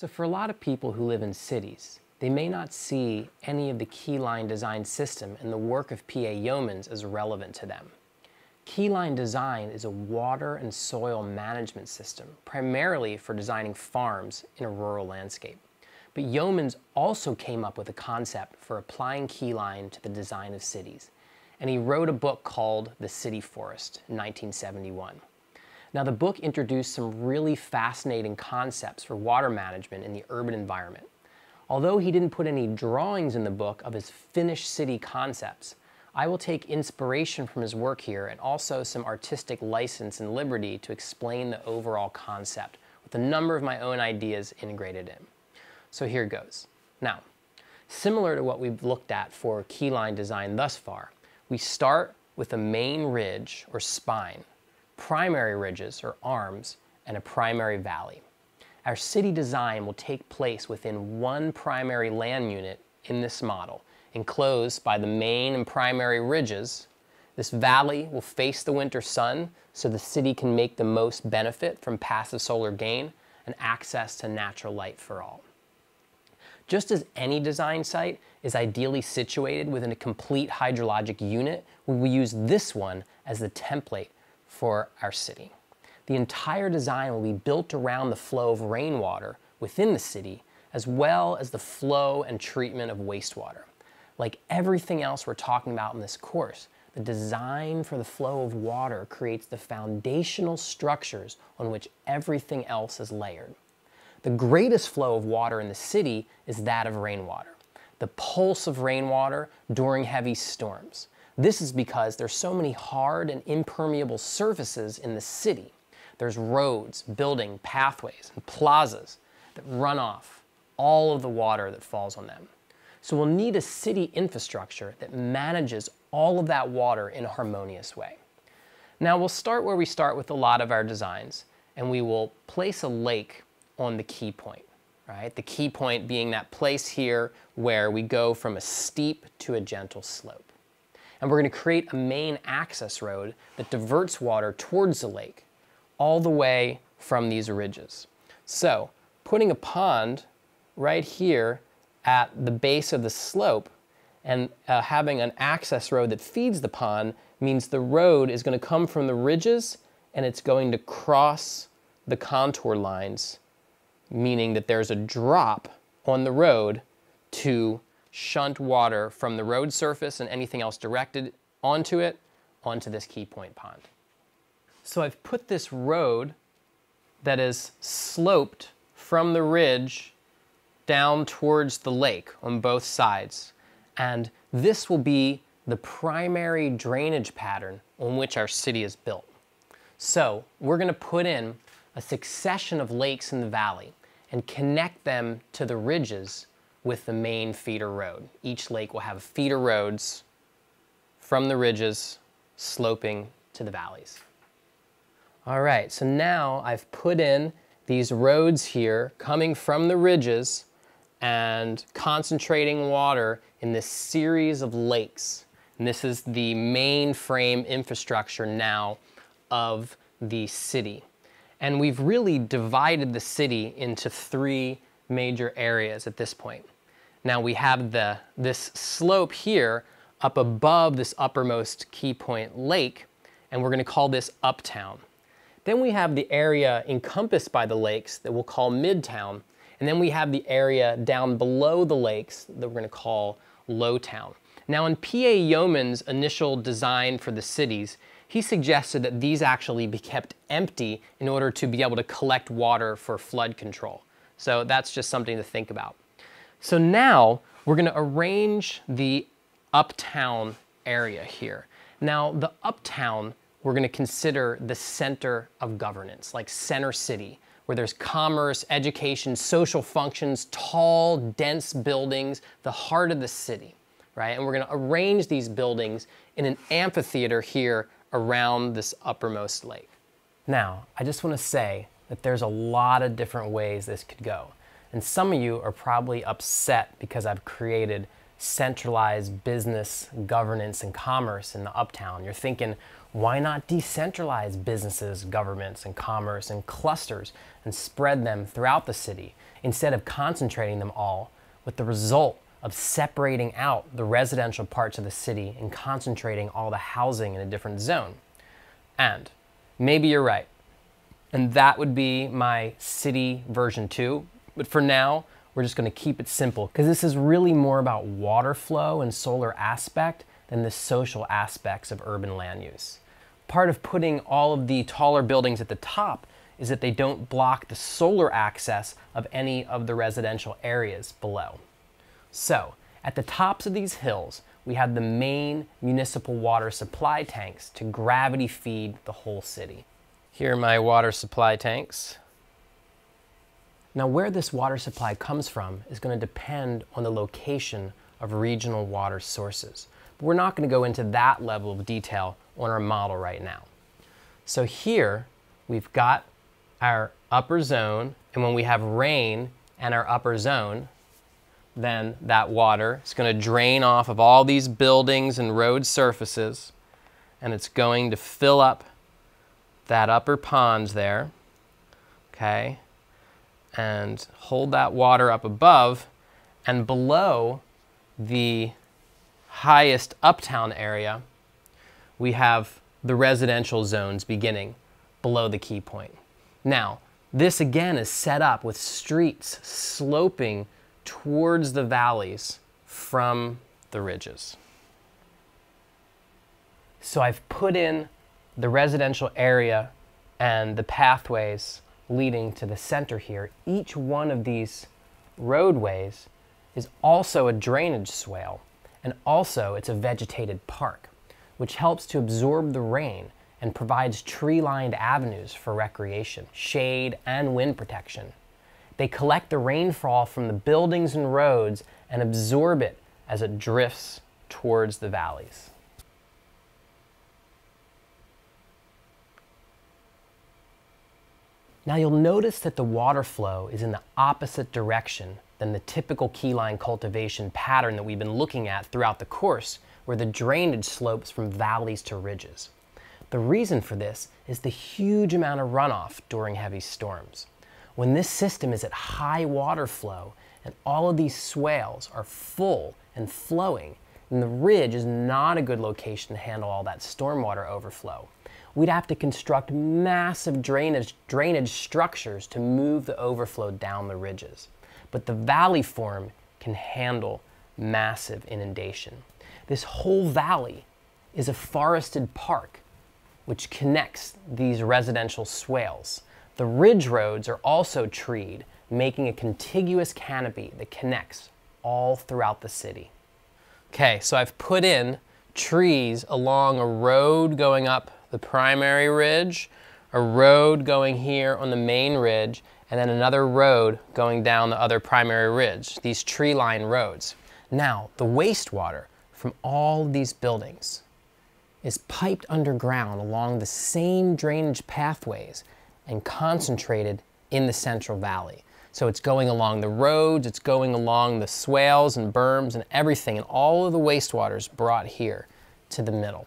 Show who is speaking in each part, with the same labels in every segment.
Speaker 1: So for a lot of people who live in cities, they may not see any of the keyline design system and the work of PA Yeomans as relevant to them. Keyline design is a water and soil management system, primarily for designing farms in a rural landscape. But Yeomans also came up with a concept for applying keyline to the design of cities, and he wrote a book called The City Forest in 1971. Now, the book introduced some really fascinating concepts for water management in the urban environment. Although he didn't put any drawings in the book of his finished city concepts, I will take inspiration from his work here and also some artistic license and liberty to explain the overall concept with a number of my own ideas integrated in. So here goes. Now, similar to what we've looked at for keyline design thus far, we start with a main ridge or spine primary ridges, or arms, and a primary valley. Our city design will take place within one primary land unit in this model, enclosed by the main and primary ridges. This valley will face the winter sun so the city can make the most benefit from passive solar gain and access to natural light for all. Just as any design site is ideally situated within a complete hydrologic unit, we will use this one as the template for our city. The entire design will be built around the flow of rainwater within the city, as well as the flow and treatment of wastewater. Like everything else we're talking about in this course, the design for the flow of water creates the foundational structures on which everything else is layered. The greatest flow of water in the city is that of rainwater, the pulse of rainwater during heavy storms. This is because there's so many hard and impermeable surfaces in the city. There's roads, building, pathways, and plazas that run off all of the water that falls on them. So we'll need a city infrastructure that manages all of that water in a harmonious way. Now we'll start where we start with a lot of our designs and we will place a lake on the key point, right? The key point being that place here where we go from a steep to a gentle slope and we're gonna create a main access road that diverts water towards the lake, all the way from these ridges. So putting a pond right here at the base of the slope and uh, having an access road that feeds the pond means the road is gonna come from the ridges and it's going to cross the contour lines, meaning that there's a drop on the road to shunt water from the road surface and anything else directed onto it, onto this key point pond. So I've put this road that is sloped from the ridge down towards the lake on both sides. And this will be the primary drainage pattern on which our city is built. So we're gonna put in a succession of lakes in the valley and connect them to the ridges with the main feeder road. Each lake will have feeder roads from the ridges sloping to the valleys. All right, so now I've put in these roads here coming from the ridges and concentrating water in this series of lakes. And this is the mainframe infrastructure now of the city. And we've really divided the city into three major areas at this point. Now we have the, this slope here up above this uppermost key point lake, and we're gonna call this uptown. Then we have the area encompassed by the lakes that we'll call midtown, and then we have the area down below the lakes that we're gonna call lowtown. Now in P.A. Yeoman's initial design for the cities, he suggested that these actually be kept empty in order to be able to collect water for flood control. So that's just something to think about. So now we're gonna arrange the uptown area here. Now the uptown, we're gonna consider the center of governance, like center city, where there's commerce, education, social functions, tall, dense buildings, the heart of the city, right? And we're gonna arrange these buildings in an amphitheater here around this uppermost lake. Now, I just wanna say that there's a lot of different ways this could go. And some of you are probably upset because I've created centralized business governance and commerce in the uptown. You're thinking, why not decentralize businesses, governments, and commerce and clusters and spread them throughout the city instead of concentrating them all with the result of separating out the residential parts of the city and concentrating all the housing in a different zone? And maybe you're right. And that would be my city version two. But for now, we're just gonna keep it simple because this is really more about water flow and solar aspect than the social aspects of urban land use. Part of putting all of the taller buildings at the top is that they don't block the solar access of any of the residential areas below. So, at the tops of these hills, we have the main municipal water supply tanks to gravity feed the whole city. Here are my water supply tanks. Now where this water supply comes from is going to depend on the location of regional water sources. But we're not going to go into that level of detail on our model right now. So here we've got our upper zone and when we have rain and our upper zone then that water is going to drain off of all these buildings and road surfaces and it's going to fill up that upper pond there, okay? And hold that water up above and below the highest uptown area, we have the residential zones beginning below the key point. Now, this again is set up with streets sloping towards the valleys from the ridges. So I've put in the residential area and the pathways leading to the center here, each one of these roadways is also a drainage swale and also it's a vegetated park, which helps to absorb the rain and provides tree-lined avenues for recreation, shade, and wind protection. They collect the rainfall from the buildings and roads and absorb it as it drifts towards the valleys. Now you'll notice that the water flow is in the opposite direction than the typical keyline cultivation pattern that we've been looking at throughout the course, where the drainage slopes from valleys to ridges. The reason for this is the huge amount of runoff during heavy storms. When this system is at high water flow and all of these swales are full and flowing, then the ridge is not a good location to handle all that stormwater overflow we'd have to construct massive drainage, drainage structures to move the overflow down the ridges. But the valley form can handle massive inundation. This whole valley is a forested park which connects these residential swales. The ridge roads are also treed, making a contiguous canopy that connects all throughout the city. Okay, so I've put in trees along a road going up the primary ridge, a road going here on the main ridge, and then another road going down the other primary ridge, these tree line roads. Now, the wastewater from all these buildings is piped underground along the same drainage pathways and concentrated in the Central Valley. So it's going along the roads, it's going along the swales and berms and everything, and all of the wastewater is brought here to the middle.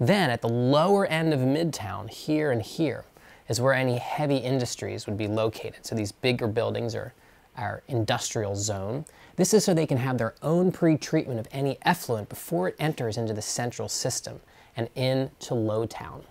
Speaker 1: Then at the lower end of Midtown, here and here, is where any heavy industries would be located. So these bigger buildings are our industrial zone. This is so they can have their own pre-treatment of any effluent before it enters into the central system and into Lowtown.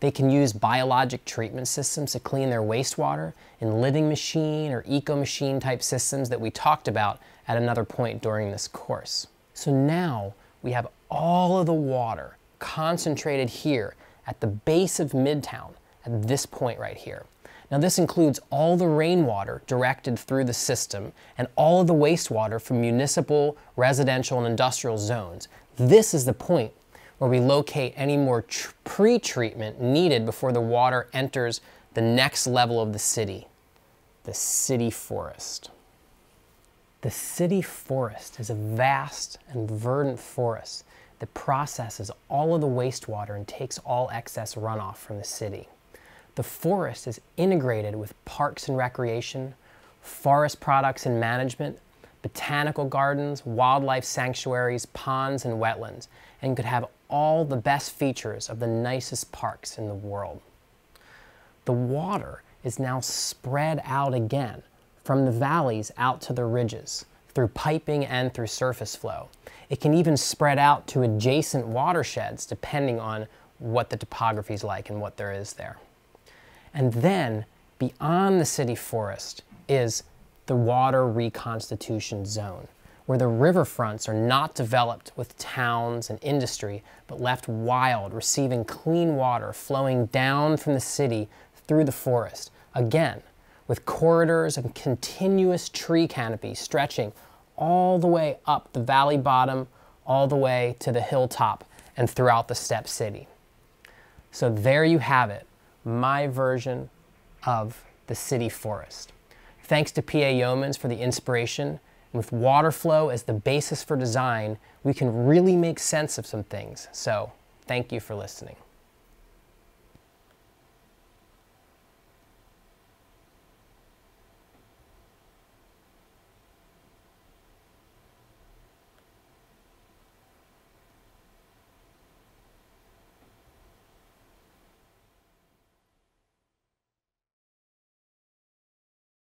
Speaker 1: They can use biologic treatment systems to clean their wastewater in living machine or eco machine type systems that we talked about at another point during this course. So now we have all of the water concentrated here at the base of Midtown, at this point right here. Now this includes all the rainwater directed through the system and all of the wastewater from municipal, residential, and industrial zones. This is the point where we locate any more pre-treatment needed before the water enters the next level of the city, the city forest. The city forest is a vast and verdant forest that processes all of the wastewater and takes all excess runoff from the city. The forest is integrated with parks and recreation, forest products and management, botanical gardens, wildlife sanctuaries, ponds, and wetlands, and could have all the best features of the nicest parks in the world. The water is now spread out again from the valleys out to the ridges, through piping and through surface flow. It can even spread out to adjacent watersheds depending on what the topography is like and what there is there. And then beyond the city forest is the water reconstitution zone, where the riverfronts are not developed with towns and industry, but left wild, receiving clean water flowing down from the city through the forest. Again, with corridors of continuous tree canopy stretching all the way up the valley bottom, all the way to the hilltop and throughout the steppe city. So there you have it, my version of the city forest. Thanks to P.A. Yeomans for the inspiration. With water flow as the basis for design, we can really make sense of some things. So thank you for listening.